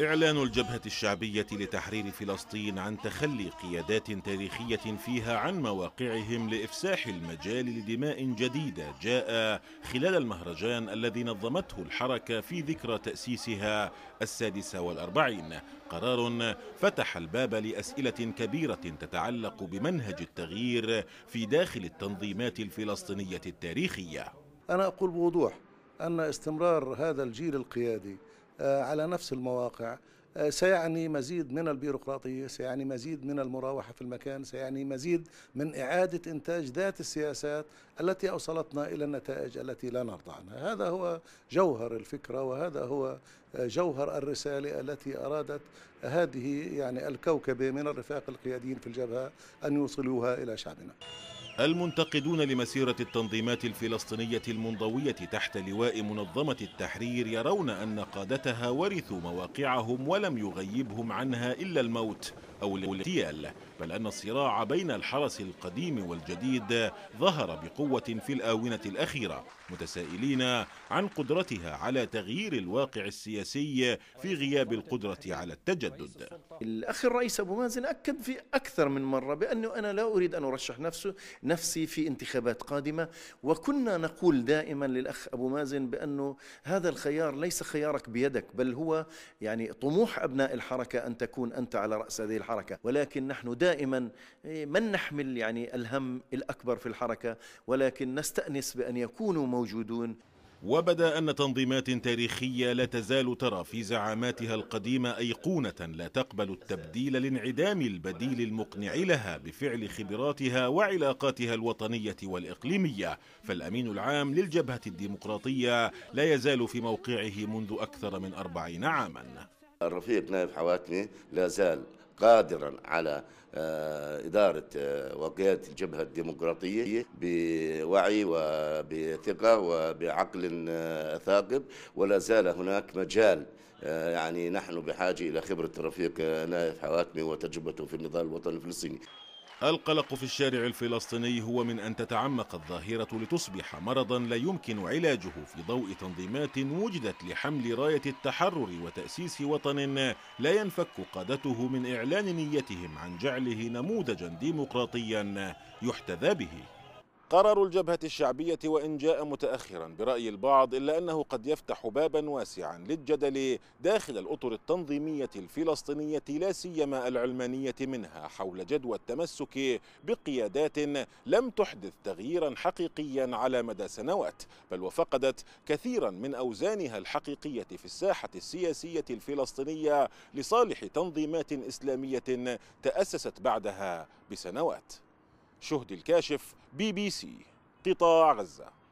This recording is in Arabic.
إعلان الجبهة الشعبية لتحرير فلسطين عن تخلي قيادات تاريخية فيها عن مواقعهم لإفساح المجال لدماء جديدة جاء خلال المهرجان الذي نظمته الحركة في ذكرى تأسيسها السادسة والأربعين قرار فتح الباب لأسئلة كبيرة تتعلق بمنهج التغيير في داخل التنظيمات الفلسطينية التاريخية أنا أقول بوضوح أن استمرار هذا الجيل القيادي آه، على نفس المواقع آه، سيعني مزيد من البيروقراطية سيعني مزيد من المراوحة في المكان سيعني مزيد من إعادة إنتاج ذات السياسات التي أوصلتنا إلى النتائج التي لا نرضى عنها هذا هو جوهر الفكرة وهذا هو آه، جوهر الرسالة التي أرادت هذه يعني الكوكبة من الرفاق القياديين في الجبهة أن يوصلوها إلى شعبنا المنتقدون لمسيرة التنظيمات الفلسطينية المنضوية تحت لواء منظمة التحرير يرون أن قادتها ورثوا مواقعهم ولا ولم يغيبهم عنها إلا الموت أو الاغتيال بل أن الصراع بين الحرس القديم والجديد ظهر بقوة في الآونة الأخيرة متسائلين عن قدرتها على تغيير الواقع السياسي في غياب القدرة على التجدد الأخ الرئيس أبو مازن أكد في أكثر من مرة بأنه أنا لا أريد أن أرشح نفسه نفسي في انتخابات قادمة وكنا نقول دائما للأخ أبو مازن بأنه هذا الخيار ليس خيارك بيدك بل هو يعني طموح أبناء الحركة أن تكون أنت على رأس هذه الحركة ولكن نحن دائما إيه، من نحمل يعني الهم الأكبر في الحركة ولكن نستأنس بأن يكونوا موجودون وبدا ان تنظيمات تاريخيه لا تزال ترى في زعاماتها القديمه ايقونه لا تقبل التبديل لانعدام البديل المقنع لها بفعل خبراتها وعلاقاتها الوطنيه والاقليميه فالامين العام للجبهه الديمقراطيه لا يزال في موقعه منذ اكثر من اربعين عاما الرفيق نايف حواتمي لا زال قادرا على آه، إدارة وقيادة الجبهة الديمقراطية بوعي وبثقة وبعقل آه، ثاقب ولا زال هناك مجال آه، يعني نحن بحاجة إلى خبرة الرفيق نايف حواتمي وتجربته في النضال الوطني الفلسطيني القلق في الشارع الفلسطيني هو من أن تتعمق الظاهرة لتصبح مرضا لا يمكن علاجه في ضوء تنظيمات وجدت لحمل راية التحرر وتأسيس وطن لا ينفك قادته من إعلان نيتهم عن جعله نموذجا ديمقراطيا يحتذى به قرار الجبهة الشعبية وإن جاء متأخرا برأي البعض إلا أنه قد يفتح بابا واسعا للجدل داخل الأطر التنظيمية الفلسطينية لا سيما العلمانية منها حول جدوى التمسك بقيادات لم تحدث تغييرا حقيقيا على مدى سنوات بل وفقدت كثيرا من أوزانها الحقيقية في الساحة السياسية الفلسطينية لصالح تنظيمات إسلامية تأسست بعدها بسنوات شهد الكاشف بي بي سي قطاع غزه